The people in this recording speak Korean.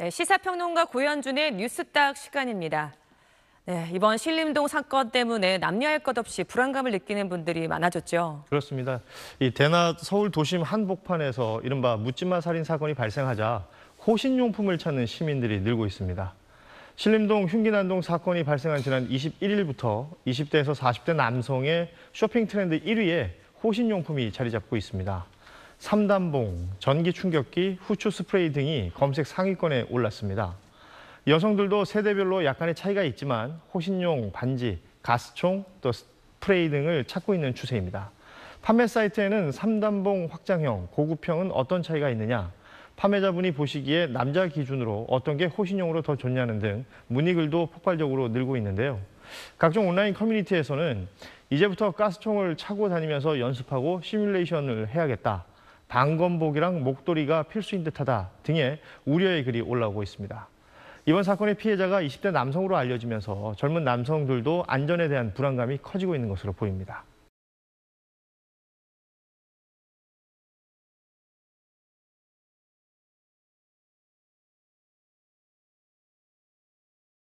네, 시사평론가 고현준의 뉴스딱 시간입니다. 네, 이번 신림동 사건 때문에 남녀할 것 없이 불안감을 느끼는 분들이 많아졌죠. 그렇습니다. 이 대낮 서울 도심 한복판에서 이른바 묻지마 살인 사건이 발생하자 호신용품을 찾는 시민들이 늘고 있습니다. 신림동 흉기난동 사건이 발생한 지난 21일부터 20대에서 40대 남성의 쇼핑 트렌드 1위에 호신용품이 자리 잡고 있습니다. 삼단봉, 전기 충격기, 후추 스프레이 등이 검색 상위권에 올랐습니다. 여성들도 세대별로 약간의 차이가 있지만 호신용 반지, 가스총, 또 스프레이 등을 찾고 있는 추세입니다. 판매 사이트에는 삼단봉 확장형, 고급형은 어떤 차이가 있느냐, 판매자분이 보시기에 남자 기준으로 어떤 게 호신용으로 더 좋냐는 등 문의글도 폭발적으로 늘고 있는데요. 각종 온라인 커뮤니티에서는 이제부터 가스총을 차고 다니면서 연습하고 시뮬레이션을 해야겠다. 방검복이랑 목도리가 필수인 듯하다 등의 우려의 글이 올라오고 있습니다. 이번 사건의 피해자가 20대 남성으로 알려지면서 젊은 남성들도 안전에 대한 불안감이 커지고 있는 것으로 보입니다.